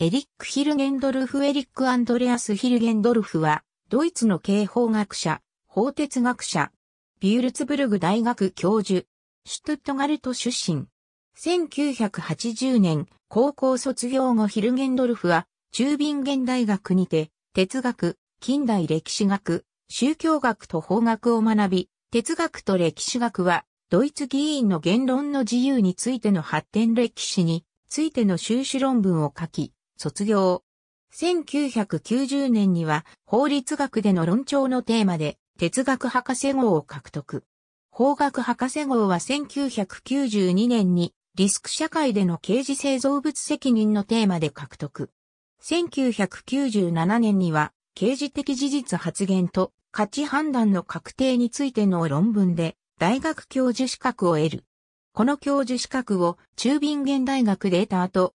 エリック・ヒルゲンドルフ・エリック・アンドレアス・ヒルゲンドルフは、ドイツの刑法学者、法哲学者、ビュールツブルグ大学教授、シュトゥットガルト出身。1980年、高校卒業後ヒルゲンドルフは、中瓶現大学にて、哲学、近代歴史学、宗教学と法学を学び、哲学と歴史学は、ドイツ議員の言論の自由についての発展歴史についての修士論文を書き、卒業。1990年には法律学での論調のテーマで哲学博士号を獲得。法学博士号は1992年にリスク社会での刑事製造物責任のテーマで獲得。1997年には刑事的事実発言と価値判断の確定についての論文で大学教授資格を得る。この教授資格を中ビン大学で得た後、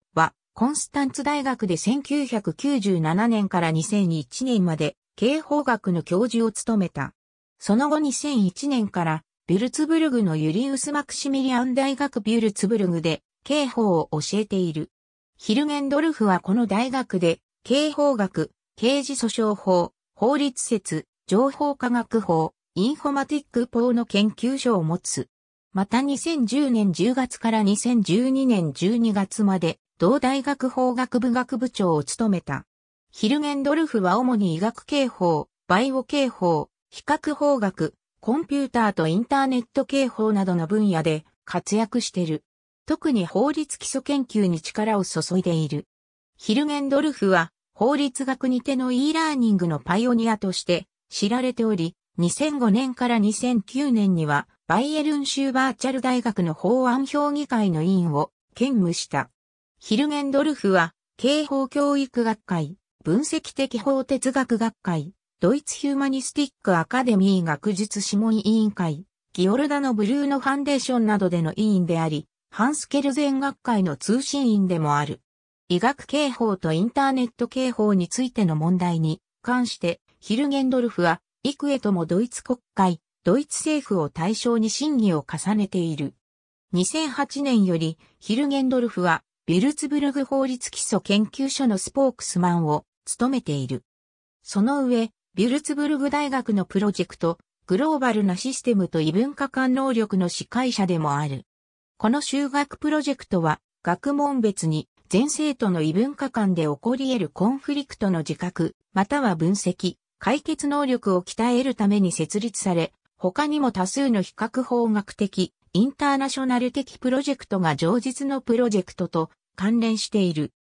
コンスタンツ大学で1997年から2001年まで刑法学の教授を務めた。その後2001年からビュルツブルグのユリウス・マクシミリアン大学ビュルツブルグで刑法を教えている。ヒルゲンドルフはこの大学で刑法学、刑事訴訟法、法律説、情報科学法、インフォマティック法の研究所を持つ。また2010年10月から2012年12月まで同大学法学部学部長を務めた。ヒルゲンドルフは主に医学警法、バイオ警法、比較法学、コンピューターとインターネット警法などの分野で活躍してる。特に法律基礎研究に力を注いでいる。ヒルゲンドルフは法律学にての e ラーニングのパイオニアとして知られており、2005年から2009年にはバイエルン州バーチャル大学の法案評議会の委員を兼務した。ヒルゲンドルフは、刑法教育学会、分析的法哲学学会、ドイツヒューマニスティックアカデミー学術諮問委員会、ギオルダのブルーノファンデーションなどでの委員であり、ハンスケルゼン学会の通信員でもある。医学刑法とインターネット刑法についての問題に関して、ヒルゲンドルフは、幾重ともドイツ国会、ドイツ政府を対象に審議を重ねている。2008年より、ヒルゲンドルフは、ビルツブルグ法律基礎研究所のスポークスマンを務めている。その上、ビルツブルグ大学のプロジェクト、グローバルなシステムと異文化間能力の司会者でもある。この修学プロジェクトは、学問別に全生徒の異文化間で起こり得るコンフリクトの自覚、または分析、解決能力を鍛えるために設立され、他にも多数の比較法学的、インターナショナル的プロジェクトが上実のプロジェクトと関連している。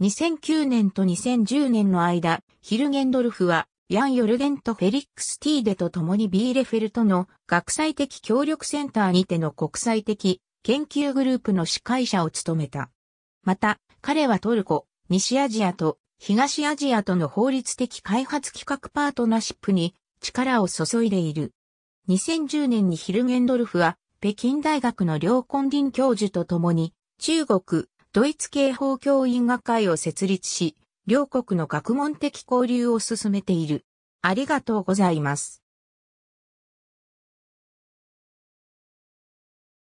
2009年と2010年の間、ヒルゲンドルフは、ヤン・ヨルゲンとフェリックス・ティーデと共にビーレフェルトの学際的協力センターにての国際的研究グループの司会者を務めた。また、彼はトルコ、西アジアと東アジアとの法律的開発企画パートナーシップに力を注いでいる。2010年にヒルゲンドルフは北京大学の両根林教授と共に中国、ドイツ警法教員学会を設立し、両国の学問的交流を進めている。ありがとうございます。